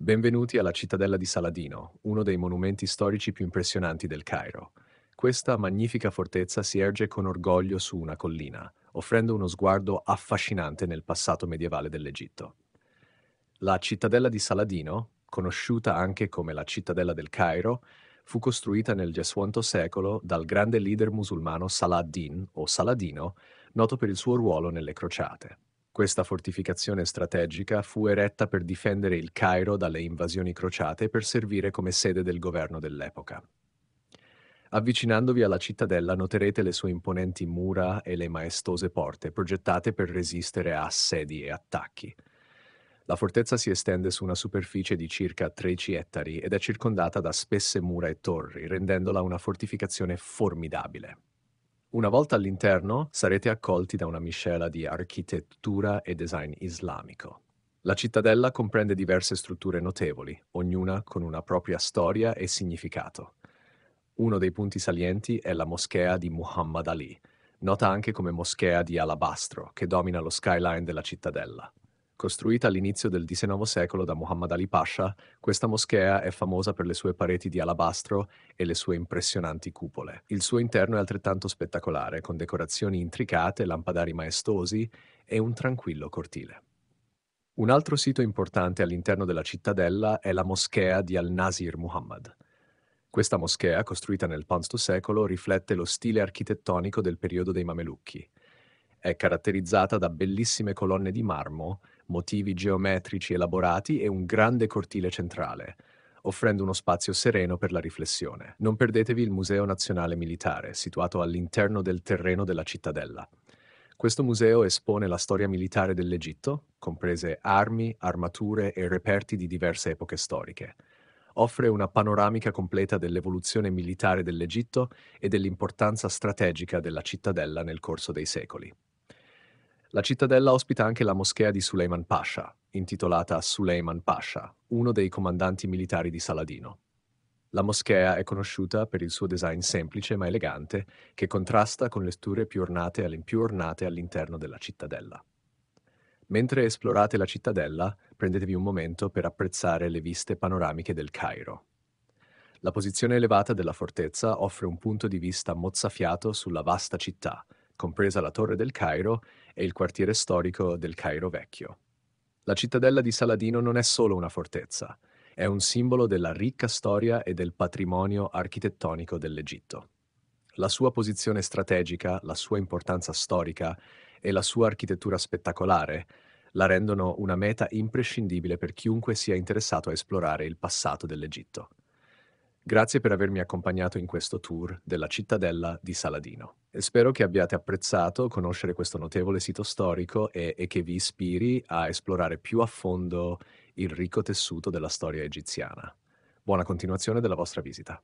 Benvenuti alla cittadella di Saladino, uno dei monumenti storici più impressionanti del Cairo. Questa magnifica fortezza si erge con orgoglio su una collina, offrendo uno sguardo affascinante nel passato medievale dell'Egitto. La cittadella di Saladino, conosciuta anche come la cittadella del Cairo, fu costruita nel Gessuanto secolo dal grande leader musulmano Saladin o Saladino, noto per il suo ruolo nelle crociate. Questa fortificazione strategica fu eretta per difendere il Cairo dalle invasioni crociate e per servire come sede del governo dell'epoca. Avvicinandovi alla cittadella noterete le sue imponenti mura e le maestose porte progettate per resistere a assedi e attacchi. La fortezza si estende su una superficie di circa 13 ettari ed è circondata da spesse mura e torri, rendendola una fortificazione formidabile. Una volta all'interno sarete accolti da una miscela di architettura e design islamico. La cittadella comprende diverse strutture notevoli, ognuna con una propria storia e significato. Uno dei punti salienti è la moschea di Muhammad Ali, nota anche come moschea di alabastro, che domina lo skyline della cittadella. Costruita all'inizio del XIX secolo da Muhammad Ali Pasha, questa moschea è famosa per le sue pareti di alabastro e le sue impressionanti cupole. Il suo interno è altrettanto spettacolare, con decorazioni intricate, lampadari maestosi e un tranquillo cortile. Un altro sito importante all'interno della cittadella è la moschea di Al-Nasir Muhammad. Questa moschea, costruita nel V secolo, riflette lo stile architettonico del periodo dei Mamelucchi. È caratterizzata da bellissime colonne di marmo motivi geometrici elaborati e un grande cortile centrale, offrendo uno spazio sereno per la riflessione. Non perdetevi il Museo Nazionale Militare, situato all'interno del terreno della cittadella. Questo museo espone la storia militare dell'Egitto, comprese armi, armature e reperti di diverse epoche storiche. Offre una panoramica completa dell'evoluzione militare dell'Egitto e dell'importanza strategica della cittadella nel corso dei secoli. La cittadella ospita anche la moschea di Suleiman Pasha, intitolata Suleiman Pasha, uno dei comandanti militari di Saladino. La moschea è conosciuta per il suo design semplice ma elegante, che contrasta con le sture più ornate, all più ornate all'interno della cittadella. Mentre esplorate la cittadella, prendetevi un momento per apprezzare le viste panoramiche del Cairo. La posizione elevata della fortezza offre un punto di vista mozzafiato sulla vasta città, compresa la Torre del Cairo e il quartiere storico del Cairo Vecchio. La cittadella di Saladino non è solo una fortezza, è un simbolo della ricca storia e del patrimonio architettonico dell'Egitto. La sua posizione strategica, la sua importanza storica e la sua architettura spettacolare la rendono una meta imprescindibile per chiunque sia interessato a esplorare il passato dell'Egitto. Grazie per avermi accompagnato in questo tour della cittadella di Saladino spero che abbiate apprezzato conoscere questo notevole sito storico e, e che vi ispiri a esplorare più a fondo il ricco tessuto della storia egiziana. Buona continuazione della vostra visita.